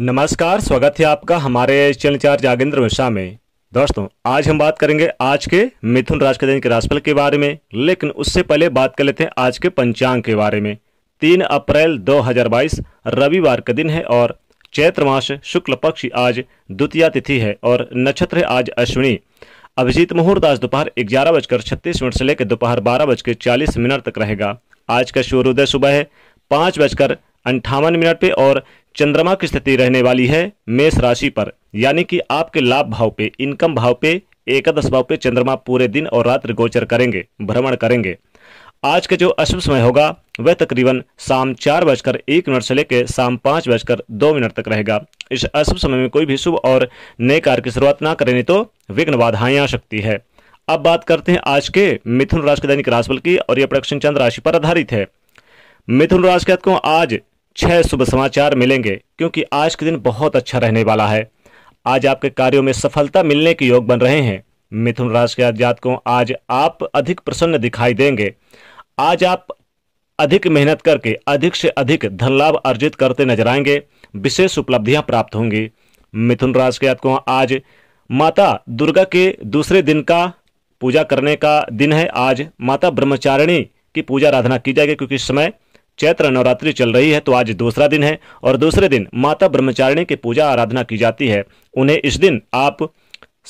नमस्कार स्वागत है आपका हमारे चैनल चार जागेंद्र मिश्रा में दोस्तों आज हम बात करेंगे आज के मिथुन राशि के दिन के राशिफल के बारे में लेकिन उससे पहले बात कर लेते हैं आज के पंचांग के बारे में तीन अप्रैल 2022 रविवार का दिन है और चैत्र मास शुक्ल पक्ष आज द्वितीय तिथि है और नक्षत्र है आज अश्विनी अभिजीत मुहूर्त आज दोपहर ग्यारह बजकर छत्तीस मिनट से लेकर दोपहर बारह बजकर चालीस मिनट तक रहेगा आज का सूर्योदय सुबह है पाँच बजकर अंठावन मिनट पे और चंद्रमा की स्थिति रहने वाली है मेष राशि पर यानी कि आपके लाभ भाव पे इनकम भाव पे एकादश भाव पे चंद्रमा पूरे दिन और रात्र गोचर करेंगे भ्रमण करेंगे आज का जो अशुभ समय होगा वह तकरीबन शाम चार बजकर एक मिनट से लेकर शाम पाँच बजकर दो मिनट तक रहेगा इस अशुभ समय में कोई भी शुभ और नए कार्य की शुरुआत ना करें तो विघ्न बाधाएं आ सकती है अब बात करते हैं आज के मिथुन राशि के दैनिक राशिफल की और यह प्रोडक्शन चंद्र राशि पर आधारित है मिथुन राशि के आज छह शुभ समाचार मिलेंगे क्योंकि आज के दिन बहुत अच्छा रहने वाला है आज आपके कार्यों में सफलता मिलने के योग बन रहे हैं मिथुन राशि के जातकों आज आप अधिक प्रसन्न दिखाई देंगे आज आप अधिक मेहनत करके अधिक से अधिक धन लाभ अर्जित करते नजर आएंगे विशेष उपलब्धियां प्राप्त होंगी मिथुन राशि के जातकों आज माता दुर्गा के दूसरे दिन का पूजा करने का दिन है आज माता ब्रह्मचारिणी की पूजा आराधना की जाएगी क्योंकि इस समय चैत्र नवरात्रि चल रही है तो आज दूसरा दिन है और दूसरे दिन माता ब्रह्मचारिणी की पूजा आराधना की जाती है उन्हें इस दिन आप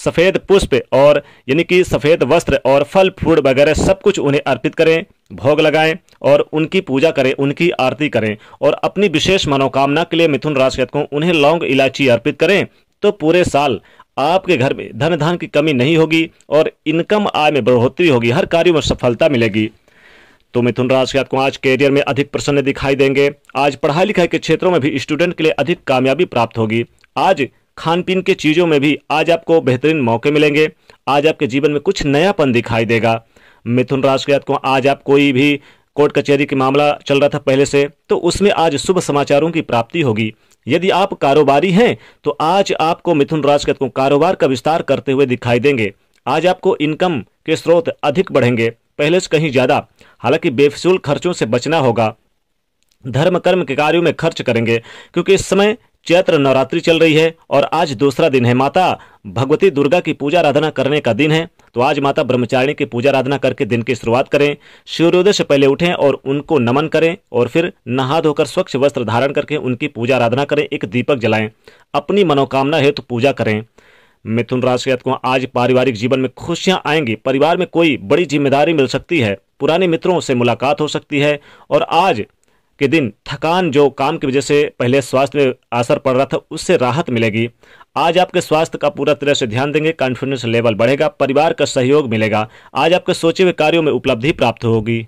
सफ़ेद पुष्प और यानी कि सफ़ेद वस्त्र और फल फूल वगैरह सब कुछ उन्हें अर्पित करें भोग लगाएं और उनकी पूजा करें उनकी आरती करें और अपनी विशेष मनोकामना के लिए मिथुन राशि को उन्हें लौंग इलायची अर्पित करें तो पूरे साल आपके घर में धन धान की कमी नहीं होगी और इनकम आय में बढ़ोतरी होगी हर कार्य में सफलता मिलेगी तो मिथुन राशि आपको आज कैरियर में अधिक प्रसन्न दिखाई देंगे आज पढ़ाई लिखाई के क्षेत्रों में भी स्टूडेंट के लिए अधिक कामयाबी प्राप्त होगी आज खान पीन के चीज़ों में भी आज आपको बेहतरीन मौके मिलेंगे आज आपके जीवन में कुछ नयापन दिखाई देगा मिथुन राशि को आज आप कोई भी कोर्ट कचहरी के मामला चल रहा था पहले से तो उसमें आज शुभ समाचारों की प्राप्ति होगी यदि आप कारोबारी हैं तो आज आपको मिथुन राशि को कारोबार का विस्तार करते हुए दिखाई देंगे आज आपको इनकम के स्रोत अधिक बढ़ेंगे पहले से कहीं ज़्यादा हालांकि बेफिजूल खर्चों से बचना होगा धर्म कर्म के कार्यों में खर्च करेंगे क्योंकि इस समय चैत्र नवरात्रि चल रही है और आज दूसरा दिन है माता भगवती दुर्गा की पूजा आराधना करने का दिन है तो आज माता ब्रह्मचारिणी की पूजा आराधना करके दिन की शुरुआत करें सूर्योदय से पहले उठें और उनको नमन करें और फिर नहा धोकर स्वच्छ वस्त्र धारण करके उनकी पूजा आराधना करें एक दीपक जलाएं अपनी मनोकामना हेतु तो पूजा करें मिथुन राशि को आज पारिवारिक जीवन में खुशियां आएंगी परिवार में कोई बड़ी जिम्मेदारी मिल सकती है पुराने मित्रों से मुलाकात हो सकती है और आज के दिन थकान जो काम की वजह से पहले स्वास्थ्य में असर पड़ रहा था उससे राहत मिलेगी आज आपके स्वास्थ्य का पूरा तरह से ध्यान देंगे कॉन्फिडेंस लेवल बढ़ेगा परिवार का सहयोग मिलेगा आज आपके सोचे हुए कार्यों में उपलब्धि प्राप्त होगी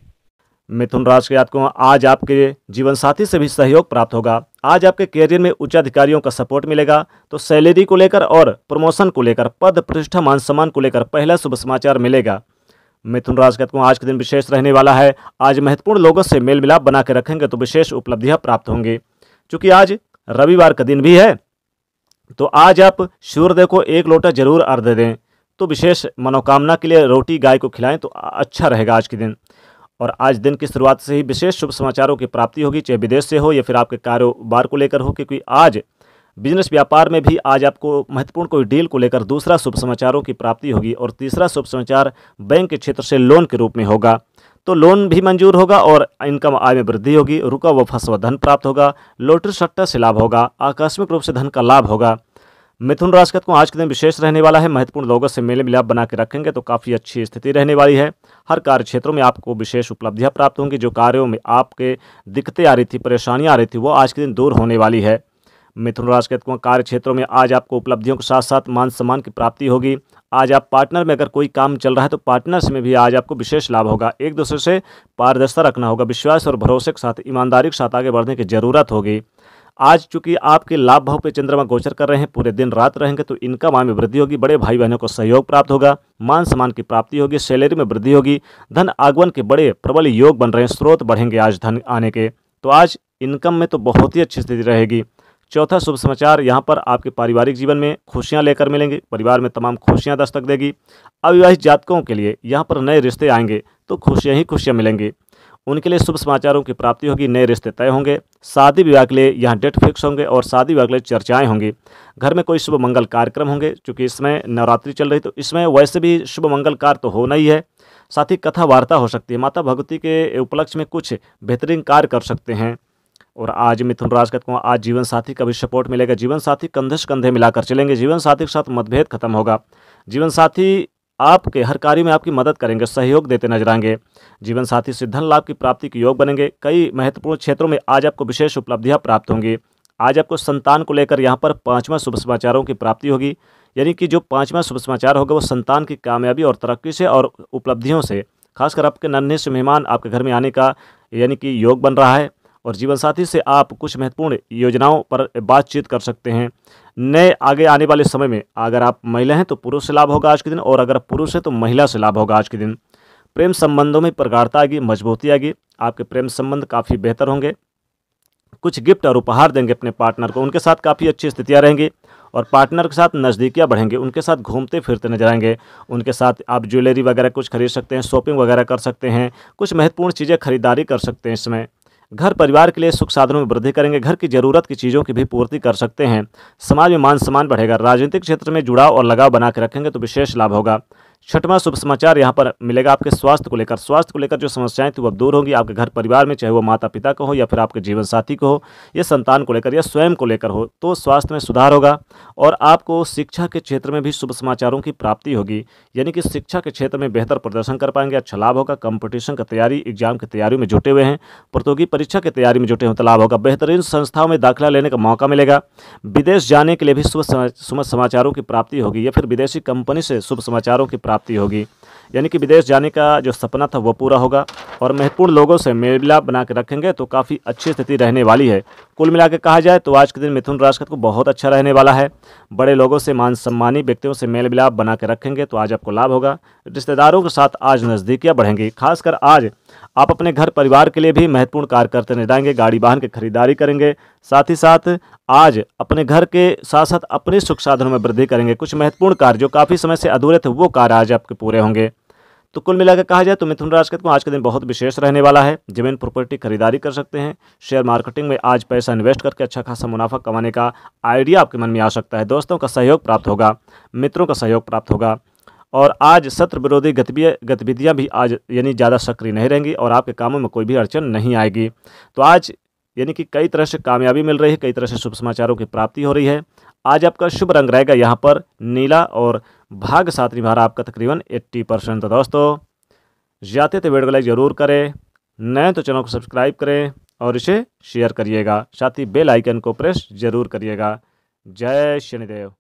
मिथुन राशि के जातकों आज आपके जीवन साथी से भी सहयोग प्राप्त होगा आज आपके कैरियर में उच्च अधिकारियों का सपोर्ट मिलेगा तो सैलरी को लेकर और प्रमोशन को लेकर पद प्रतिष्ठा मान सम्मान को लेकर पहला शुभ समाचार मिलेगा मिथुन राशि जातकों आज के दिन विशेष रहने वाला है आज महत्वपूर्ण लोगों से मेल मिलाप बना के रखेंगे तो विशेष उपलब्धियाँ प्राप्त होंगी चूंकि आज रविवार का दिन भी है तो आज आप सूर्यदेव को एक लोटा जरूर अर्ध दें तो विशेष मनोकामना के लिए रोटी गाय को खिलाएं तो अच्छा रहेगा आज के दिन और आज दिन की शुरुआत से ही विशेष शुभ समाचारों की प्राप्ति होगी चाहे विदेश से हो या फिर आपके कारोबार को लेकर हो क्योंकि आज बिजनेस व्यापार में भी आज आपको महत्वपूर्ण कोई डील को लेकर दूसरा शुभ समाचारों की प्राप्ति होगी और तीसरा शुभ समाचार बैंक के क्षेत्र से लोन के रूप में होगा तो लोन भी मंजूर होगा और इनकम आय में वृद्धि होगी रुका व फसवा धन प्राप्त होगा लोटरी सट्टा से लाभ होगा आकस्मिक रूप से धन का लाभ होगा मिथुन राशि का आज के दिन विशेष रहने वाला है महत्वपूर्ण लोगों से मेल मिलाप बना के रखेंगे तो काफ़ी अच्छी स्थिति रहने वाली है हर कार्य क्षेत्रों में आपको विशेष उपलब्धियां प्राप्त होंगी जो कार्यों में आपके दिक्कतें आ रही थी परेशानियां आ रही थी वो आज के दिन दूर होने वाली है मिथुन राशि के कार्य क्षेत्रों में आज आपको उपलब्धियों के साथ साथ मान सम्मान की प्राप्ति होगी आज आप पार्टनर में अगर कोई काम चल रहा है तो पार्टनर्स में भी आज आपको विशेष लाभ होगा एक दूसरे से पारदर्शिता रखना होगा विश्वास और भरोसे के साथ ईमानदारी के साथ आगे बढ़ने की जरूरत होगी आज चूंकि आपके लाभ भाव पे चंद्रमा गोचर कर रहे हैं पूरे दिन रात रहेंगे तो इनकम आय में वृद्धि होगी बड़े भाई बहनों को सहयोग प्राप्त होगा मान सम्मान की प्राप्ति होगी सैलरी में वृद्धि होगी धन आगमन के बड़े प्रबल योग बन रहे हैं स्रोत बढ़ेंगे आज धन आने के तो आज इनकम में तो बहुत ही अच्छी स्थिति रहेगी चौथा शुभ समाचार यहाँ पर आपके पारिवारिक जीवन में खुशियाँ लेकर मिलेंगे परिवार में तमाम खुशियाँ दस्तक देगी अविवाहित जातकों के लिए यहाँ पर नए रिश्ते आएंगे तो खुशियाँ ही खुशियाँ मिलेंगी उनके लिए शुभ समाचारों की प्राप्ति होगी नए रिश्ते तय होंगे शादी विवाह के लिए यहाँ डेट फिक्स होंगे और शादी विवाह के लिए चर्चाएं होंगी घर में कोई शुभ मंगल कार्यक्रम होंगे क्योंकि इसमें नवरात्रि चल रही तो इसमें वैसे भी शुभ मंगल कार्य तो होना ही है साथ ही कथा वार्ता हो सकती है माता भगवती के उपलक्ष्य में कुछ बेहतरीन कार्य कर सकते हैं और आज मिथुन राज कहते हैं आज जीवन साथी का भी सपोर्ट मिलेगा जीवन साथी कंधे से कंधे मिलाकर चलेंगे जीवन साथी के साथ मतभेद खत्म होगा जीवन साथी आपके हर कार्य में आपकी मदद करेंगे सहयोग देते नजर आएंगे जीवन साथी से धन लाभ की प्राप्ति के योग बनेंगे कई महत्वपूर्ण क्षेत्रों में आज आपको विशेष उपलब्धियां प्राप्त होंगी आज आपको संतान को लेकर यहाँ पर पाँचवा शुभ समाचारों की प्राप्ति होगी यानी कि जो पाँचवा शुभ समाचार होगा वो संतान की कामयाबी और तरक्की से और उपलब्धियों से खासकर आपके नन्हे से मेहमान आपके घर में आने का यानी कि योग बन रहा है और जीवनसाथी से आप कुछ महत्वपूर्ण योजनाओं पर बातचीत कर सकते हैं नए आगे आने वाले समय में अगर आप महिला हैं तो पुरुष से लाभ होगा आज के दिन और अगर पुरुष है तो महिला से लाभ होगा आज के दिन प्रेम संबंधों में प्रगाढ़ता आएगी मजबूती आएगी आपके प्रेम संबंध काफ़ी बेहतर होंगे कुछ गिफ्ट और उपहार देंगे अपने पार्टनर को उनके साथ काफ़ी अच्छी स्थितियाँ रहेंगी और पार्टनर के साथ नज़दीकियाँ बढ़ेंगे उनके साथ घूमते फिरते नजर आएंगे उनके साथ आप ज्वेलरी वगैरह कुछ खरीद सकते हैं शॉपिंग वगैरह कर सकते हैं कुछ महत्वपूर्ण चीज़ें खरीदारी कर सकते हैं इसमें घर परिवार के लिए सुख साधनों में वृद्धि करेंगे घर की जरूरत की चीज़ों की भी पूर्ति कर सकते हैं समाज में मान सम्मान बढ़ेगा राजनीतिक क्षेत्र में जुड़ाव और लगाव बनाकर रखेंगे तो विशेष लाभ होगा छठवां शुभ समाचार यहाँ पर मिलेगा आपके स्वास्थ्य को लेकर स्वास्थ्य को लेकर जो समस्याएं थी वो दूर होंगी आपके घर परिवार में चाहे वो माता पिता को हो या फिर आपके जीवन साथी को हो या संतान को लेकर या स्वयं को लेकर हो तो स्वास्थ्य में सुधार होगा और आपको शिक्षा के क्षेत्र में भी शुभ समाचारों की प्राप्ति होगी यानी कि शिक्षा के क्षेत्र में बेहतर प्रदर्शन कर पाएंगे अच्छा लाभ होगा कॉम्पिटिशन का तैयारी एग्जाम की तैयारी में जुटे हुए हैं प्रतियोगी परीक्षा की तैयारी में जुटे हुए तो लाभ होगा बेहतरीन संस्थाओं में दाखिला लेने का मौका मिलेगा विदेश जाने के लिए भी शुभ समाचारों की प्राप्ति होगी या फिर विदेशी कंपनी से शुभ समाचारों की प्राप्ति होगी यानी कि विदेश जाने का जो सपना था वो पूरा होगा और महत्वपूर्ण लोगों से मेला बना के रखेंगे तो काफ़ी अच्छी स्थिति रहने वाली है कुल मिला कहा जाए तो आज के दिन मिथुन राशि को बहुत अच्छा रहने वाला है बड़े लोगों से मान सम्मानी व्यक्तियों से मेल मिलाप बना के रखेंगे तो आज आपको लाभ होगा रिश्तेदारों के साथ आज नज़दीकियाँ बढ़ेंगी खासकर आज आप अपने घर परिवार के लिए भी महत्वपूर्ण कार्य करते निभाएंगे गाड़ी वाहन की खरीदारी करेंगे साथ ही साथ आज अपने घर के साथ साथ अपने सुख साधनों में वृद्धि करेंगे कुछ महत्वपूर्ण कार्य जो काफ़ी समय से अधूरे थे वो कार्य आज आपके पूरे होंगे तो कुल मिलाकर कहा जाए तो मिथुन राशि को आज का दिन बहुत विशेष रहने वाला है जमीन प्रॉपर्टी खरीदारी कर सकते हैं शेयर मार्केटिंग में आज पैसा इन्वेस्ट करके अच्छा खासा मुनाफा कमाने का आइडिया आपके मन में आ सकता है दोस्तों का सहयोग प्राप्त होगा मित्रों का सहयोग प्राप्त होगा और आज सत्र विरोधी गतिविधियाँ भी आज यानी ज़्यादा सक्रिय नहीं रहेंगी और आपके कामों में कोई भी अड़चन नहीं आएगी तो आज यानी कि कई तरह से कामयाबी मिल रही है कई तरह से शुभ समाचारों की प्राप्ति हो रही है आज आपका शुभ रंग रहेगा यहाँ पर नीला और भाग साथ निभा रहा आपका तकरीबन एट्टी परसेंट तो दोस्तों जाते तो वीडियो को लाइक ज़रूर करें नए तो चैनल को सब्सक्राइब करें और इसे शेयर करिएगा साथ ही बेल आइकन को प्रेस जरूर करिएगा जय शनिदेव